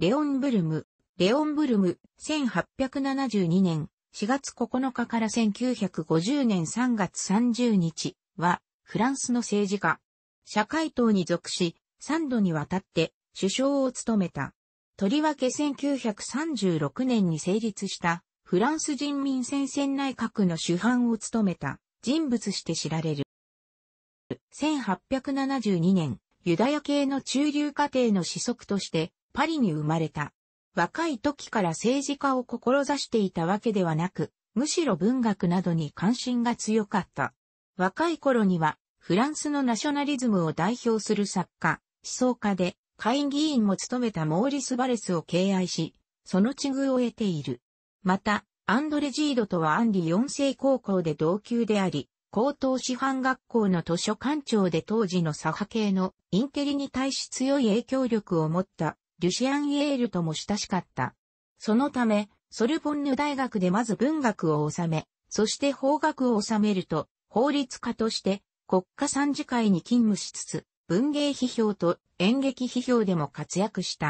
レオンブルム、レオンブルム、1872年4月9日から1950年3月30日は、フランスの政治家。社会党に属し、3度にわたって首相を務めた。とりわけ1936年に成立したフランス人民戦線内閣の主犯を務めた人物して知られる。1872年、ユダヤ系の中流家庭の子足としてパリに生まれた。若い時から政治家を志していたわけではなく、むしろ文学などに関心が強かった。若い頃には、フランスのナショナリズムを代表する作家、思想家で、会議員も務めたモーリス・バレスを敬愛し、その地遇を得ている。また、アンドレ・ジードとはアンリ四世高校で同級であり、高等師範学校の図書館長で当時の左派系のインテリに対し強い影響力を持ったリュシアン・イェールとも親しかった。そのため、ソルボンヌ大学でまず文学を収め、そして法学を収めると、法律家として国家参事会に勤務しつつ、文芸批評と演劇批評でも活躍した。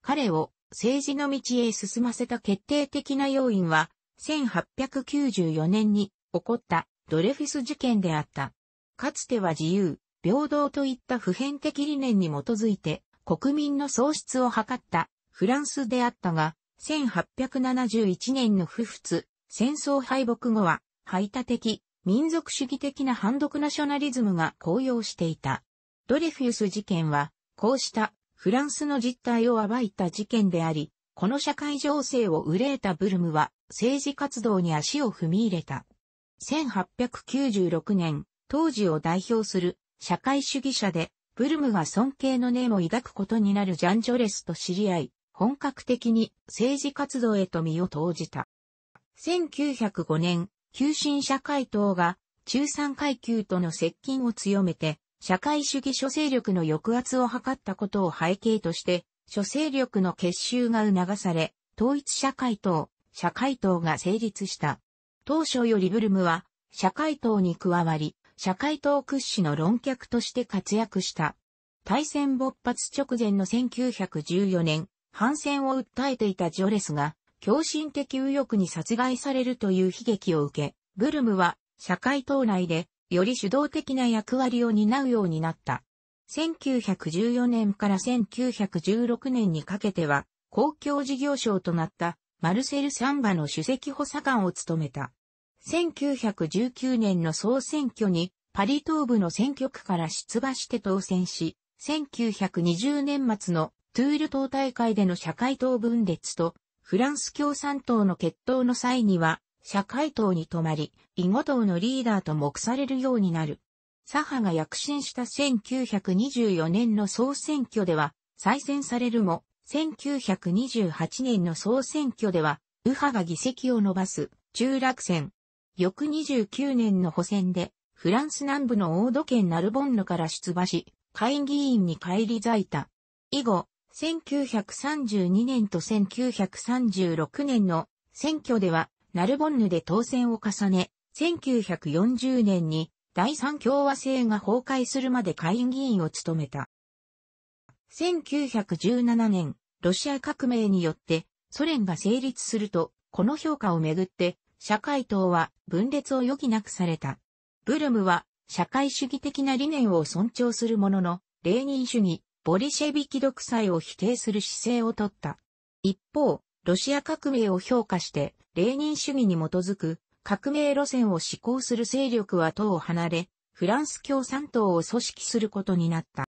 彼を政治の道へ進ませた決定的な要因は、1894年に起こったドレフィス事件であった。かつては自由、平等といった普遍的理念に基づいて、国民の喪失を図ったフランスであったが、1871年の不仏、戦争敗北後は、排他的、民族主義的な反独ナショナリズムが高揚していた。ドレフィウス事件は、こうしたフランスの実態を暴いた事件であり、この社会情勢を憂えたブルムは政治活動に足を踏み入れた。1896年、当時を代表する社会主義者でブルムが尊敬の念を抱くことになるジャン・ジョレスと知り合い、本格的に政治活動へと身を投じた。1905年、急進社会党が中産階級との接近を強めて、社会主義諸勢力の抑圧を図ったことを背景として、諸勢力の結集が促され、統一社会党、社会党が成立した。当初よりブルムは、社会党に加わり、社会党屈指の論客として活躍した。大戦勃発直前の1914年、反戦を訴えていたジョレスが、狂信的右翼に殺害されるという悲劇を受け、ブルムは社会党内でより主導的な役割を担うようになった。1914年から1916年にかけては、公共事業省となったマルセル・サンバの首席補佐官を務めた。1919年の総選挙にパリ東部の選挙区から出馬して当選し、1920年末のトゥール党大会での社会党分裂とフランス共産党の決闘の際には社会党に止まり、囲碁党のリーダーと目されるようになる。左派が躍進した1924年の総選挙では再選されるも、1928年の総選挙では右派が議席を伸ばす中落選。翌29年の補選で、フランス南部のオード県ナルボンヌから出馬し、会議員に返り咲いた。以後、1932年と1936年の選挙では、ナルボンヌで当選を重ね、1940年に第三共和制が崩壊するまで会議員を務めた。1917年、ロシア革命によってソ連が成立すると、この評価をめぐって社会党は分裂を余儀なくされた。ブルムは社会主義的な理念を尊重するものの、レーニン主義、ボリシェビキ独裁を否定する姿勢をとった。一方、ロシア革命を評価して、レーニン主義に基づく革命路線を施行する勢力は党を離れ、フランス共産党を組織することになった。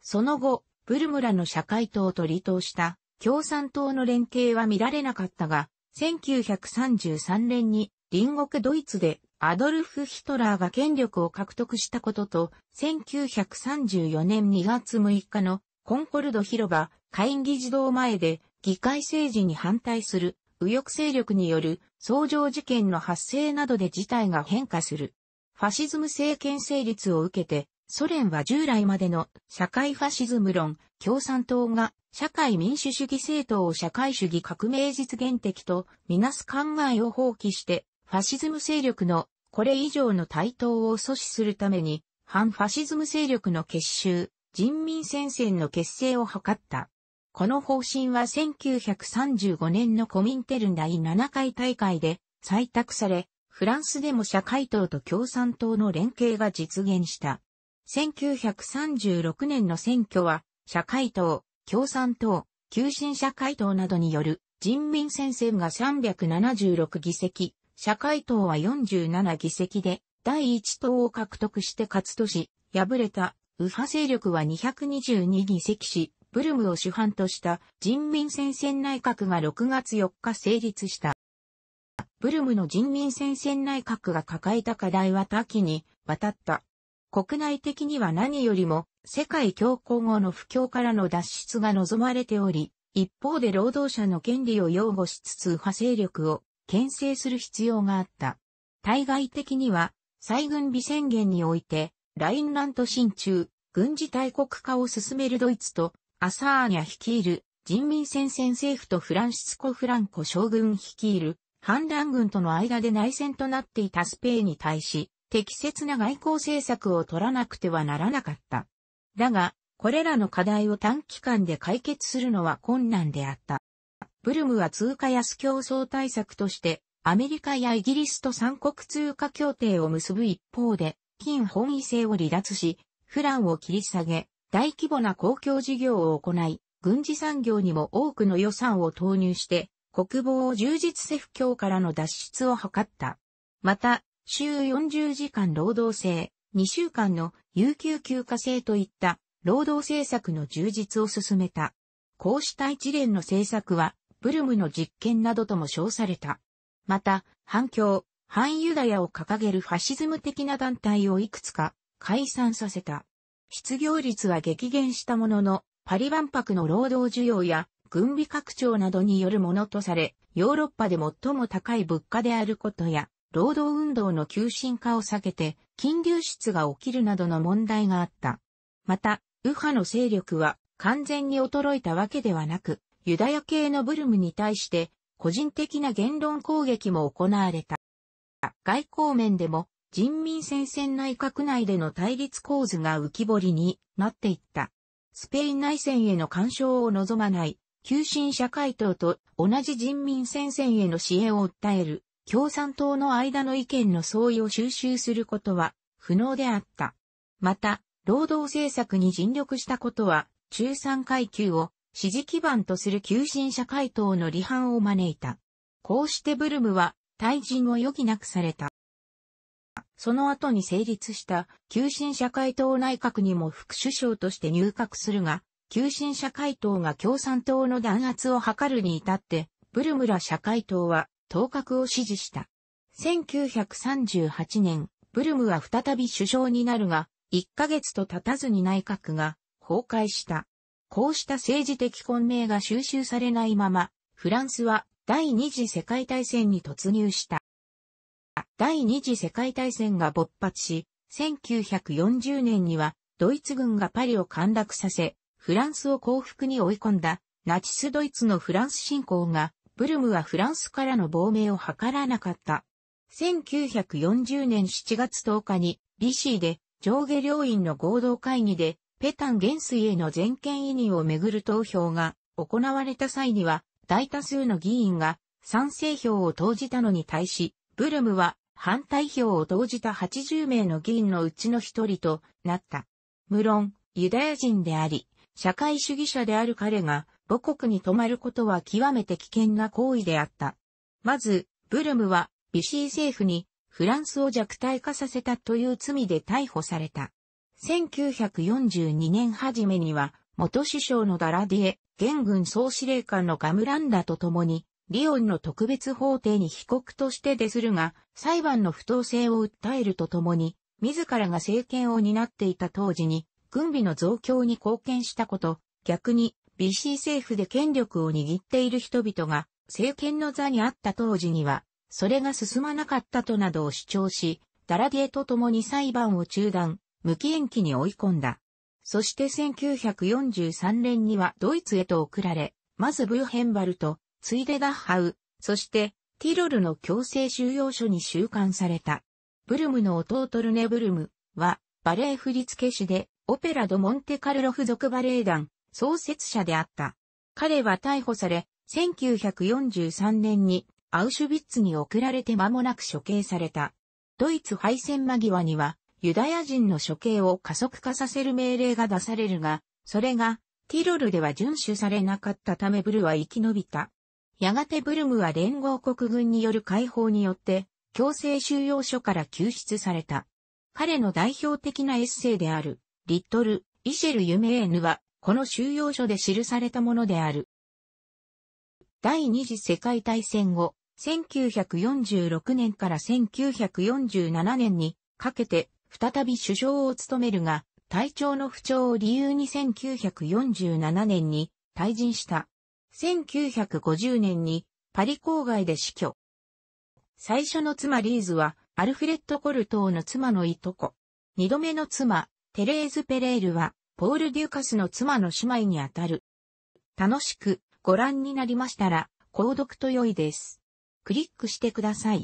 その後、ブルムラの社会党と離党した共産党の連携は見られなかったが、1933年に隣国ドイツでアドルフ・ヒトラーが権力を獲得したことと、1934年2月6日のコンコルド広場会議児童前で議会政治に反対する右翼勢力による相乗事件の発生などで事態が変化する。ファシズム政権成立を受けて、ソ連は従来までの社会ファシズム論、共産党が社会民主主義政党を社会主義革命実現的とみなす考えを放棄して、ファシズム勢力のこれ以上の台頭を阻止するために、反ファシズム勢力の結集、人民戦線の結成を図った。この方針は1935年のコミンテルン第7回大会で採択され、フランスでも社会党と共産党の連携が実現した。1936年の選挙は、社会党、共産党、急進社会党などによる人民戦線が376議席、社会党は47議席で、第一党を獲得して勝つとし、敗れた右派勢力は222議席し、ブルムを主犯とした人民戦線内閣が6月4日成立した。ブルムの人民戦線内閣が抱えた課題は多岐にわたった。国内的には何よりも世界恐慌後の不況からの脱出が望まれており、一方で労働者の権利を擁護しつつ派勢力を牽制する必要があった。対外的には、再軍備宣言において、ラインラント進中、軍事大国化を進めるドイツと、アサーニャ率いる人民戦線政府とフランシスコ・フランコ将軍率いる反乱軍との間で内戦となっていたスペインに対し、適切な外交政策を取らなくてはならなかった。だが、これらの課題を短期間で解決するのは困難であった。ブルムは通貨安競争対策として、アメリカやイギリスと三国通貨協定を結ぶ一方で、金本位制を離脱し、フランを切り下げ、大規模な公共事業を行い、軍事産業にも多くの予算を投入して、国防を充実政府強からの脱出を図った。また、週40時間労働制、2週間の有給休暇制といった労働政策の充実を進めた。こうした一連の政策は、ブルムの実験などとも称された。また、反共、反ユダヤを掲げるファシズム的な団体をいくつか解散させた。失業率は激減したものの、パリ万博の労働需要や軍備拡張などによるものとされ、ヨーロッパで最も高い物価であることや、労働運動の急進化を避けて、金流出が起きるなどの問題があった。また、右派の勢力は完全に衰えたわけではなく、ユダヤ系のブルムに対して個人的な言論攻撃も行われた。外交面でも人民戦線内閣内での対立構図が浮き彫りになっていった。スペイン内戦への干渉を望まない、急進社会党と同じ人民戦線への支援を訴える共産党の間の意見の相違を収集することは不能であった。また、労働政策に尽力したことは、中産階級を支持基盤とする急進社会党の離反を招いた。こうしてブルムは退陣を余儀なくされた。その後に成立した急進社会党内閣にも副首相として入閣するが、急進社会党が共産党の弾圧を図るに至って、ブルムラ社会党は当格を支持した。1938年、ブルムは再び首相になるが、1ヶ月と経たずに内閣が崩壊した。こうした政治的混迷が収集されないまま、フランスは第二次世界大戦に突入した。第二次世界大戦が勃発し、1940年にはドイツ軍がパリを陥落させ、フランスを降伏に追い込んだナチスドイツのフランス侵攻がブルムはフランスからの亡命を図らなかった。1940年7月10日に、リシーで上下両院の合同会議で、ペタン元帥への全権委任をめぐる投票が行われた際には、大多数の議員が賛成票を投じたのに対し、ブルムは反対票を投じた80名の議員のうちの一人となった。無論、ユダヤ人であり、社会主義者である彼が、母国に泊まることは極めて危険な行為であった。まず、ブルムは、ビシー政府に、フランスを弱体化させたという罪で逮捕された。1942年初めには、元首相のダラディエ、現軍総司令官のガムランダと共に、リオンの特別法廷に被告として出するが、裁判の不当性を訴えるとともに、自らが政権を担っていた当時に、軍備の増強に貢献したこと、逆に、BC 政府で権力を握っている人々が政権の座にあった当時には、それが進まなかったとなどを主張し、ダラディエと共に裁判を中断、無期延期に追い込んだ。そして1943年にはドイツへと送られ、まずブーヘンバルト、ついでダッハウ、そしてティロルの強制収容所に収監された。ブルムの弟ルネ・ブルムはバレエ振付師でオペラ・ド・モンテ・カルロ付属バレエ団創設者であった。彼は逮捕され、1943年にアウシュビッツに送られて間もなく処刑された。ドイツ敗戦間際には、ユダヤ人の処刑を加速化させる命令が出されるが、それが、ティロルでは遵守されなかったためブルは生き延びた。やがてブルムは連合国軍による解放によって、強制収容所から救出された。彼の代表的なエッセイである、リットル・イシェル・ユメーヌは、この収容所で記されたものである。第二次世界大戦後、1946年から1947年にかけて再び首相を務めるが、体調の不調を理由に1947年に退陣した。1950年にパリ郊外で死去。最初の妻リーズはアルフレッド・コルトーの妻のいとこ。二度目の妻、テレーズ・ペレールはポール・デューカスの妻の姉妹にあたる。楽しくご覧になりましたら、購読と良いです。クリックしてください。